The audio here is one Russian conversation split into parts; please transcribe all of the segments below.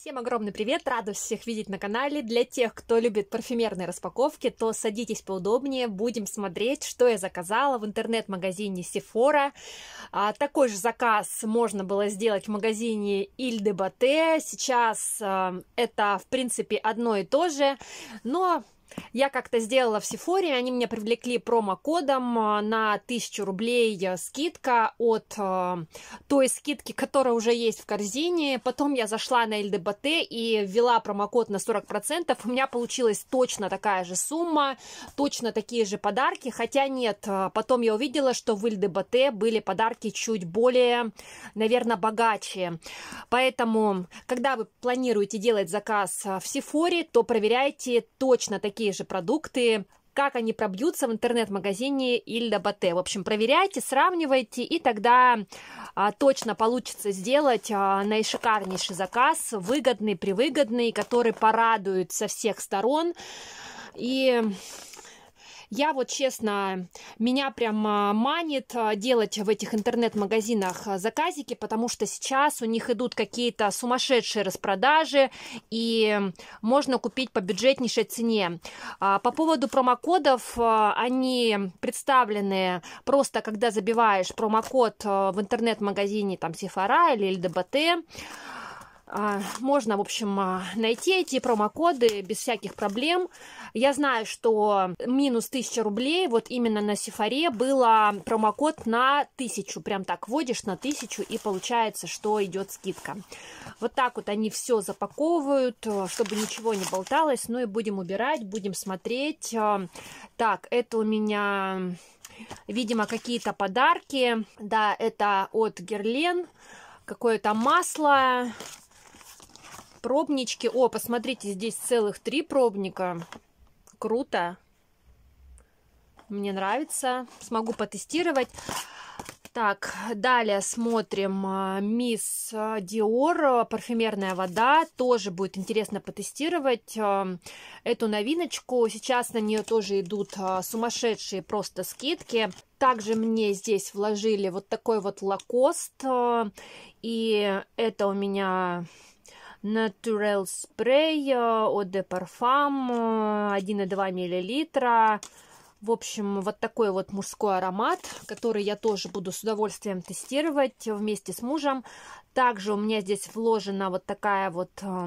Всем огромный привет, рада всех видеть на канале. Для тех, кто любит парфюмерные распаковки, то садитесь поудобнее, будем смотреть, что я заказала в интернет-магазине Sephora. А, такой же заказ можно было сделать в магазине Ильдебате. Сейчас а, это, в принципе, одно и то же, но я как-то сделала в Сифоре, они меня привлекли промокодом э, на 1000 рублей э, скидка от э, той скидки, которая уже есть в корзине. Потом я зашла на ЛДБТ и ввела промокод на 40%. У меня получилась точно такая же сумма, точно такие же подарки. Хотя нет, э, потом я увидела, что в ЛДБТ были подарки чуть более, наверное, богаче. Поэтому, когда вы планируете делать заказ в Сифоре, то проверяйте точно такие такие же продукты, как они пробьются в интернет-магазине Ильда бате. В общем, проверяйте, сравнивайте, и тогда а, точно получится сделать а, наишикарнейший заказ, выгодный, привыгодный, который порадует со всех сторон. И я вот честно, меня прям а, манит а, делать в этих интернет-магазинах а, заказики, потому что сейчас у них идут какие-то сумасшедшие распродажи, и можно купить по бюджетнейшей цене. По поводу промокодов, они представлены просто, когда забиваешь промокод в интернет-магазине там Сефара или ЛДБТ, а, можно, в общем, а, найти эти промокоды без всяких проблем. Я знаю, что минус 1000 рублей вот именно на Сифаре было промокод на 1000. Прям так вводишь на 1000 и получается, что идет скидка. Вот так вот они все запаковывают, э, чтобы ничего не болталось. Ну и будем убирать, будем смотреть. Э, так, это у меня, видимо, какие-то подарки. Да, это от Герлен какое-то масло, Пробнички. О, посмотрите, здесь целых три пробника. Круто. Мне нравится. Смогу потестировать. Так, далее смотрим а, Мисс а, Диор, а, парфюмерная вода, тоже будет интересно потестировать эту новиночку, сейчас на нее тоже идут сумасшедшие просто скидки, также мне здесь вложили вот такой вот лакост, и это у меня Natural Spray э, от De Parfum 1,2 э, мл. В общем, вот такой вот мужской аромат, который я тоже буду с удовольствием тестировать вместе с мужем. Также у меня здесь вложена вот такая вот э,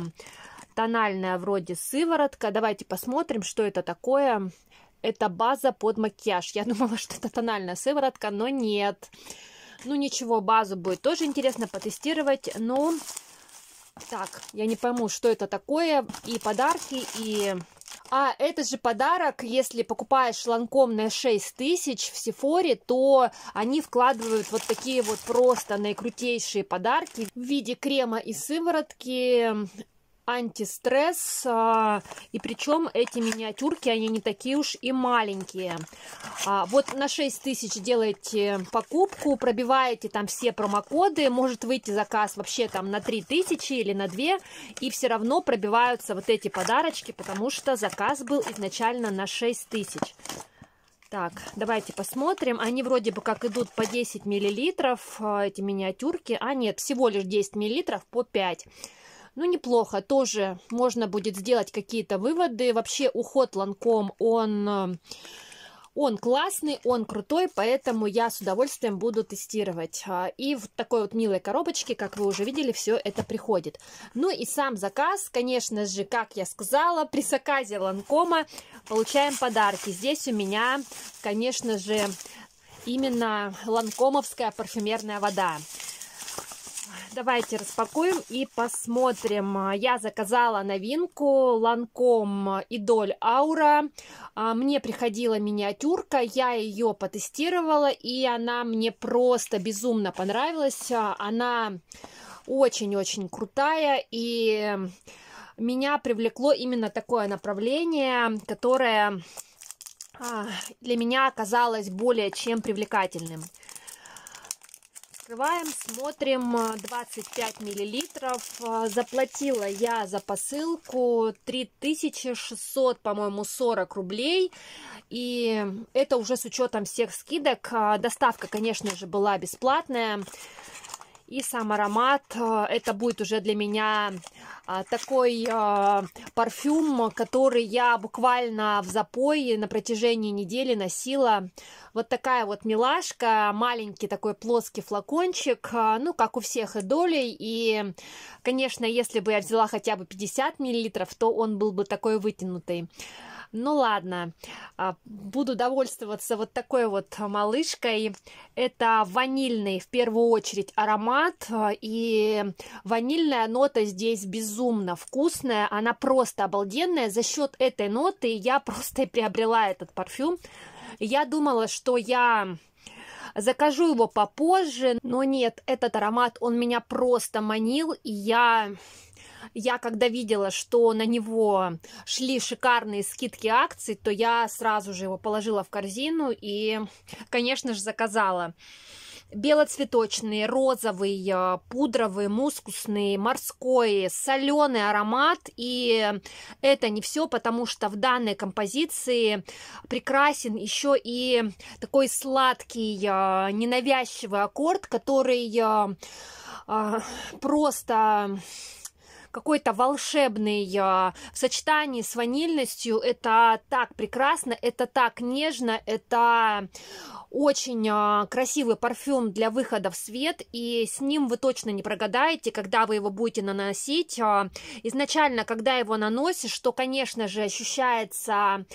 тональная вроде сыворотка. Давайте посмотрим, что это такое. Это база под макияж. Я думала, что это тональная сыворотка, но нет. Ну ничего, базу будет тоже интересно потестировать, но так, я не пойму, что это такое. И подарки, и... А это же подарок, если покупаешь ланком на 6 тысяч в Сефоре, то они вкладывают вот такие вот просто наикрутейшие подарки в виде крема и сыворотки антистресс. А, и причем эти миниатюрки, они не такие уж и маленькие. А, вот на 6 тысяч делаете покупку, пробиваете там все промокоды, может выйти заказ вообще там на 3 тысячи или на 2, и все равно пробиваются вот эти подарочки, потому что заказ был изначально на 6 тысяч. Так, давайте посмотрим. Они вроде бы как идут по 10 миллилитров, а, эти миниатюрки. А нет, всего лишь 10 миллилитров по 5. Ну, неплохо. Тоже можно будет сделать какие-то выводы. Вообще, уход Ланком, он... Э, он классный, он крутой, поэтому я с удовольствием буду тестировать. А, и в такой вот милой коробочке, как вы уже видели, все это приходит. Ну и сам заказ, конечно же, как я сказала, при заказе Ланкома получаем подарки. Здесь у меня, конечно же, именно ланкомовская парфюмерная вода давайте распакуем и посмотрим. А, я заказала новинку Lancome Идоль Aura. Мне приходила миниатюрка, я ее потестировала, и она мне просто безумно понравилась. А, она очень-очень крутая, и меня привлекло именно такое направление, которое а, для меня оказалось более чем привлекательным. Открываем, смотрим, 25 э, миллилитров. Э, заплатила я за посылку 3600, по-моему, 40 рублей. И это уже с учетом всех скидок. Э, доставка, конечно же, была бесплатная. И сам аромат, э, это будет уже для меня а, такой э, парфюм, который я буквально в запое на протяжении недели носила. Вот такая вот милашка, маленький такой плоский флакончик, э, ну, как у всех и долей. И, конечно, если бы я взяла хотя бы 50 миллилитров, то он был бы такой вытянутый. Ну ладно, а, буду довольствоваться вот такой вот малышкой. Это ванильный в первую очередь аромат, а, и ванильная нота здесь безумно вкусная, она просто обалденная. За счет этой ноты я просто и приобрела этот парфюм. Я думала, что я закажу его попозже, но нет, этот аромат, он меня просто манил, и я я когда видела, что на него шли шикарные скидки акций, то я сразу же его положила в корзину и, конечно же, заказала белоцветочные, розовый, э, пудровый, мускусный, морской, соленый аромат. И это не все, потому что в данной композиции прекрасен еще и такой сладкий, э, ненавязчивый аккорд, который э, просто какой-то волшебный а, в сочетании с ванильностью. Это так прекрасно, это так нежно, это очень а, красивый парфюм для выхода в свет, и с ним вы точно не прогадаете, когда вы его будете наносить. А, изначально, когда его наносишь, то, конечно же, ощущается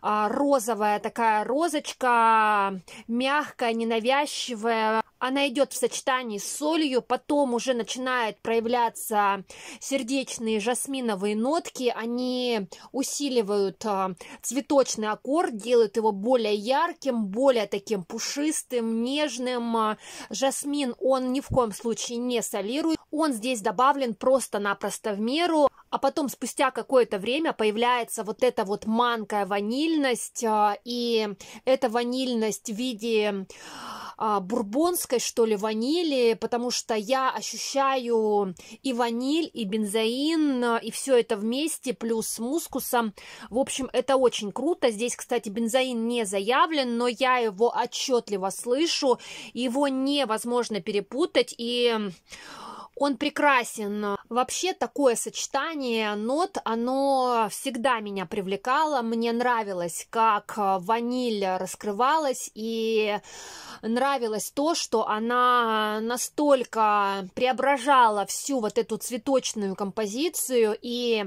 а, розовая такая розочка, мягкая, ненавязчивая. Она идет в сочетании с солью, потом уже начинает проявляться сердечные жасминовые нотки. Они усиливают цветочный аккорд, делают его более ярким, более таким таким пушистым, нежным. А, жасмин он ни в коем случае не солирует. Он здесь добавлен просто-напросто в меру. А потом спустя какое-то время появляется вот эта вот манкая ванильность. А, и эта ванильность в виде а, бурбонской, что ли, ванили, потому что я ощущаю и ваниль, и бензоин, э, и все это вместе, плюс с мускусом. В общем, это очень круто. Здесь, кстати, бензоин не заявлен, но я его отчетливо слышу, его невозможно перепутать, и он прекрасен. Вообще такое сочетание нот, оно всегда меня привлекало. Мне нравилось, как э, ваниль раскрывалась, и нравилось то, что она настолько преображала всю вот эту цветочную композицию, и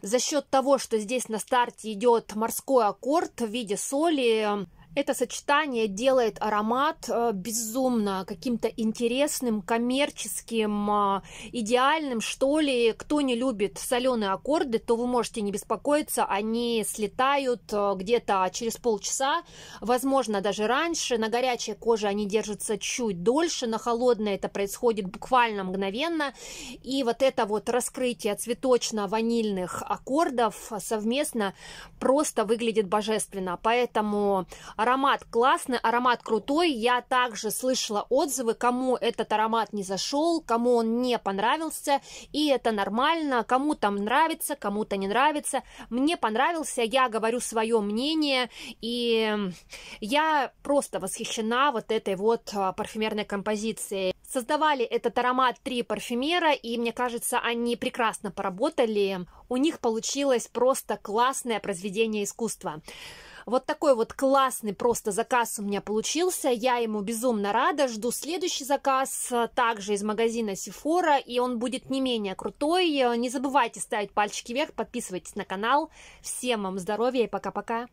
за счет того, что здесь на старте идет морской аккорд в виде соли, это сочетание делает аромат э, безумно каким-то интересным, коммерческим, э, идеальным, что ли. Кто не любит соленые аккорды, то вы можете не беспокоиться, они слетают э, где-то через полчаса, возможно, даже раньше. На горячей коже они держатся чуть дольше, на холодной это происходит буквально мгновенно. И вот это вот раскрытие цветочно-ванильных аккордов совместно просто выглядит божественно. Поэтому Аромат классный, аромат крутой. Я также слышала отзывы, кому этот аромат не зашел, кому он не понравился. И это нормально. Кому там нравится, кому-то не нравится. Мне понравился, я говорю свое мнение. И я просто восхищена вот этой вот а, парфюмерной композицией. Создавали этот аромат три парфюмера, и мне кажется, они прекрасно поработали. У них получилось просто классное произведение искусства. Вот такой вот классный просто заказ у меня получился. Я ему безумно рада. Жду следующий заказ э, также из магазина Сифора. И он будет не менее крутой. Э, не забывайте ставить пальчики вверх, подписывайтесь на канал. Всем вам здоровья и пока-пока.